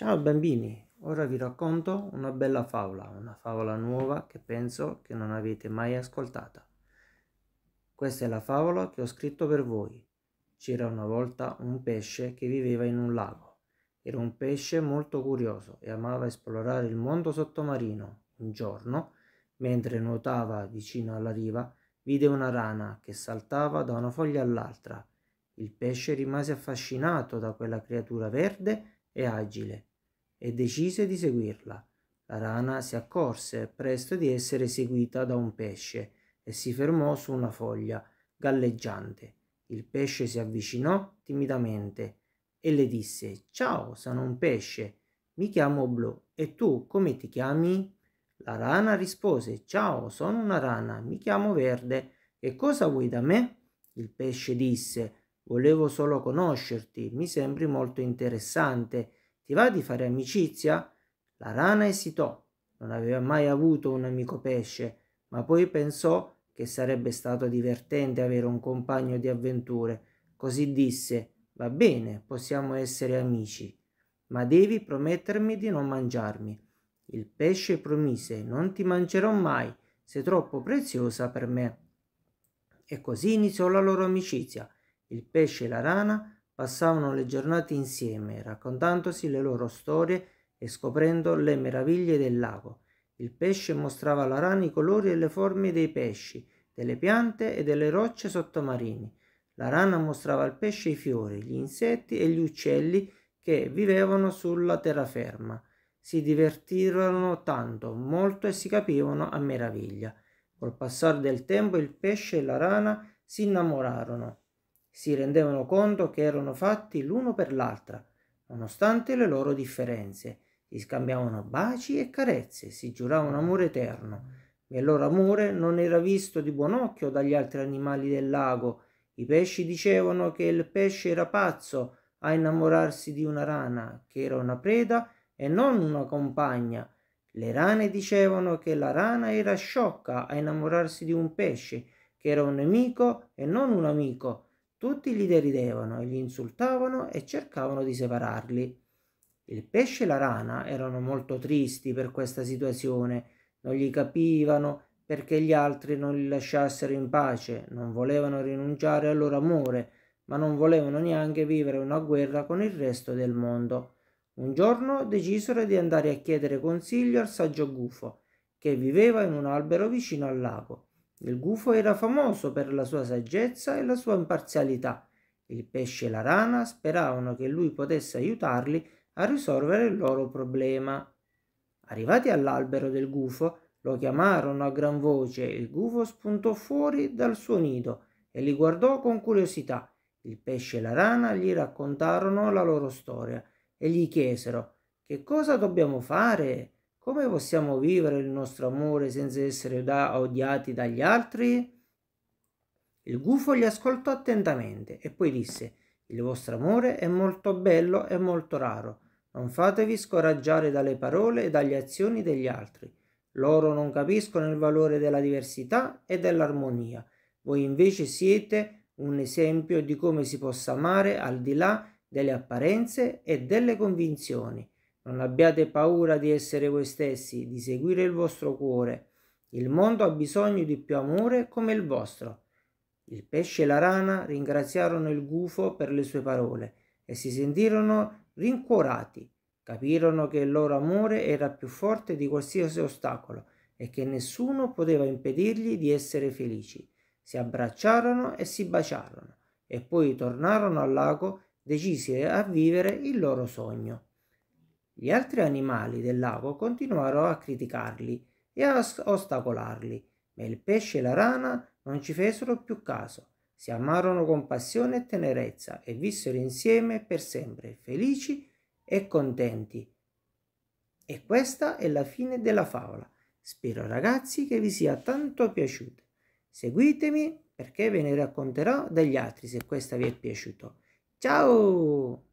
Ciao bambini, ora vi racconto una bella favola, una favola nuova che penso che non avete mai ascoltata. Questa è la favola che ho scritto per voi. C'era una volta un pesce che viveva in un lago. Era un pesce molto curioso e amava esplorare il mondo sottomarino. Un giorno, mentre nuotava vicino alla riva, vide una rana che saltava da una foglia all'altra. Il pesce rimase affascinato da quella creatura verde e agile e decise di seguirla. La rana si accorse presto di essere seguita da un pesce e si fermò su una foglia galleggiante. Il pesce si avvicinò timidamente e le disse Ciao, sono un pesce, mi chiamo Blu e tu come ti chiami? La rana rispose Ciao, sono una rana, mi chiamo Verde, che cosa vuoi da me? Il pesce disse Volevo solo conoscerti, mi sembri molto interessante ti va di fare amicizia? La rana esitò. Non aveva mai avuto un amico pesce, ma poi pensò che sarebbe stato divertente avere un compagno di avventure. Così disse: Va bene, possiamo essere amici, ma devi promettermi di non mangiarmi. Il pesce promise: Non ti mangerò mai, sei troppo preziosa per me. E così iniziò la loro amicizia. Il pesce e la rana passavano le giornate insieme, raccontandosi le loro storie e scoprendo le meraviglie del lago. Il pesce mostrava alla rana i colori e le forme dei pesci, delle piante e delle rocce sottomarini. La rana mostrava al pesce i fiori, gli insetti e gli uccelli che vivevano sulla terraferma. Si divertirono tanto, molto e si capivano a meraviglia. Col passare del tempo il pesce e la rana si innamorarono si rendevano conto che erano fatti l'uno per l'altra, nonostante le loro differenze. Si scambiavano baci e carezze, si giuravano amore eterno. Il loro amore non era visto di buon occhio dagli altri animali del lago. I pesci dicevano che il pesce era pazzo a innamorarsi di una rana, che era una preda e non una compagna. Le rane dicevano che la rana era sciocca a innamorarsi di un pesce, che era un nemico e non un amico. Tutti gli deridevano e gli insultavano e cercavano di separarli. Il pesce e la rana erano molto tristi per questa situazione, non gli capivano perché gli altri non li lasciassero in pace, non volevano rinunciare al loro amore, ma non volevano neanche vivere una guerra con il resto del mondo. Un giorno decisero di andare a chiedere consiglio al saggio gufo, che viveva in un albero vicino al lago. Il gufo era famoso per la sua saggezza e la sua imparzialità. Il pesce e la rana speravano che lui potesse aiutarli a risolvere il loro problema. Arrivati all'albero del gufo, lo chiamarono a gran voce e il gufo spuntò fuori dal suo nido e li guardò con curiosità. Il pesce e la rana gli raccontarono la loro storia e gli chiesero che cosa dobbiamo fare come possiamo vivere il nostro amore senza essere da odiati dagli altri? Il gufo li ascoltò attentamente e poi disse Il vostro amore è molto bello e molto raro. Non fatevi scoraggiare dalle parole e dalle azioni degli altri. Loro non capiscono il valore della diversità e dell'armonia. Voi invece siete un esempio di come si possa amare al di là delle apparenze e delle convinzioni. Non abbiate paura di essere voi stessi, di seguire il vostro cuore. Il mondo ha bisogno di più amore come il vostro. Il pesce e la rana ringraziarono il gufo per le sue parole e si sentirono rincuorati. Capirono che il loro amore era più forte di qualsiasi ostacolo e che nessuno poteva impedirgli di essere felici. Si abbracciarono e si baciarono e poi tornarono al lago decisi a vivere il loro sogno. Gli altri animali del lago continuarono a criticarli e a ostacolarli, ma il pesce e la rana non ci fecero più caso. Si amarono con passione e tenerezza e vissero insieme per sempre, felici e contenti. E questa è la fine della favola. Spero ragazzi che vi sia tanto piaciuta. Seguitemi perché ve ne racconterò degli altri se questa vi è piaciuta. Ciao!